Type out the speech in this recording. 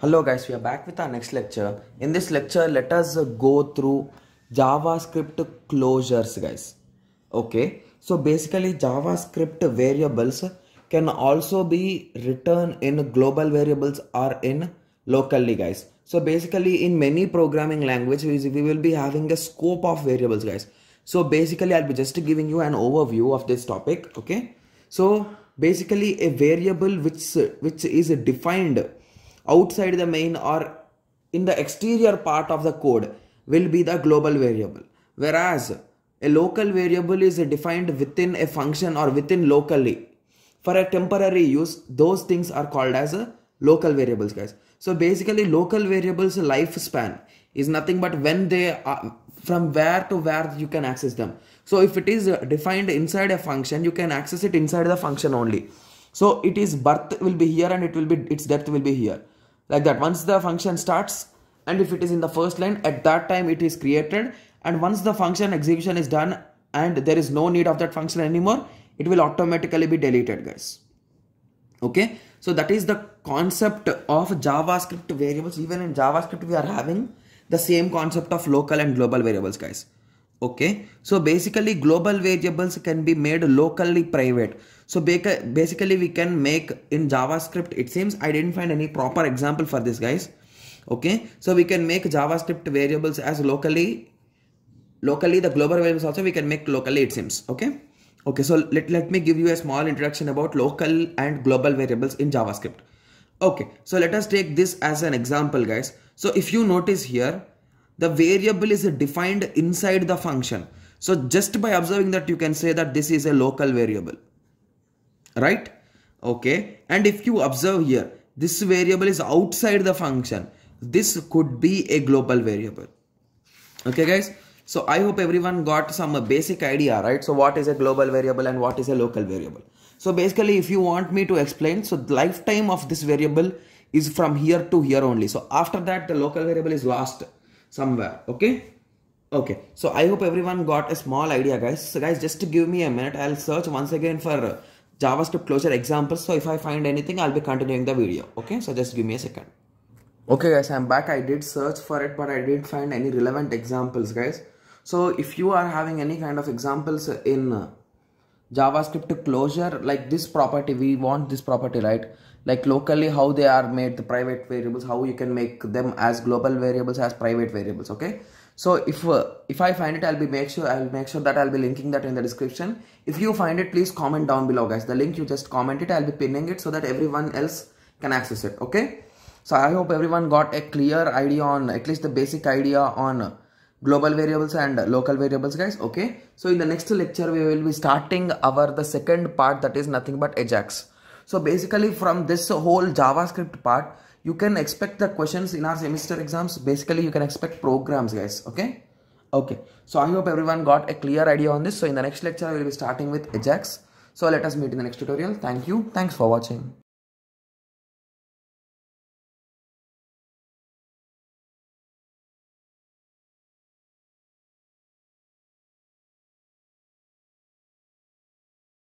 Hello guys, we are back with our next lecture. In this lecture, let us go through JavaScript closures guys. Okay, so basically JavaScript variables can also be written in global variables or in locally guys. So basically in many programming languages, we will be having a scope of variables guys. So basically I'll be just giving you an overview of this topic. Okay, so basically a variable which, which is defined outside the main or in the exterior part of the code will be the global variable. Whereas a local variable is defined within a function or within locally. For a temporary use, those things are called as local variables guys. So basically local variables lifespan is nothing but when they are from where to where you can access them. So if it is defined inside a function, you can access it inside the function only. So it is birth will be here and it will be its death will be here like that once the function starts and if it is in the first line at that time it is created and once the function execution is done and there is no need of that function anymore it will automatically be deleted guys okay so that is the concept of javascript variables even in javascript we are having the same concept of local and global variables guys okay so basically global variables can be made locally private so basically we can make in javascript it seems i didn't find any proper example for this guys okay so we can make javascript variables as locally locally the global variables also we can make locally it seems okay okay so let, let me give you a small introduction about local and global variables in javascript okay so let us take this as an example guys so if you notice here the variable is defined inside the function. So just by observing that you can say that this is a local variable, right? Okay. And if you observe here, this variable is outside the function. This could be a global variable. Okay guys. So I hope everyone got some basic idea, right? So what is a global variable and what is a local variable? So basically if you want me to explain, so the lifetime of this variable is from here to here only. So after that, the local variable is lost somewhere okay okay so i hope everyone got a small idea guys so guys just give me a minute i'll search once again for uh, javascript closure examples so if i find anything i'll be continuing the video okay so just give me a second okay guys i'm back i did search for it but i didn't find any relevant examples guys so if you are having any kind of examples in uh, javascript closure like this property we want this property right like locally how they are made the private variables how you can make them as global variables as private variables okay so if uh, if i find it i'll be make sure i'll make sure that i'll be linking that in the description if you find it please comment down below guys the link you just comment it i'll be pinning it so that everyone else can access it okay so i hope everyone got a clear idea on at least the basic idea on global variables and local variables guys okay so in the next lecture we will be starting our the second part that is nothing but ajax so basically from this whole JavaScript part, you can expect the questions in our semester exams. Basically, you can expect programs guys. Okay. Okay. So I hope everyone got a clear idea on this. So in the next lecture, we will be starting with Ajax. So let us meet in the next tutorial. Thank you. Thanks for watching.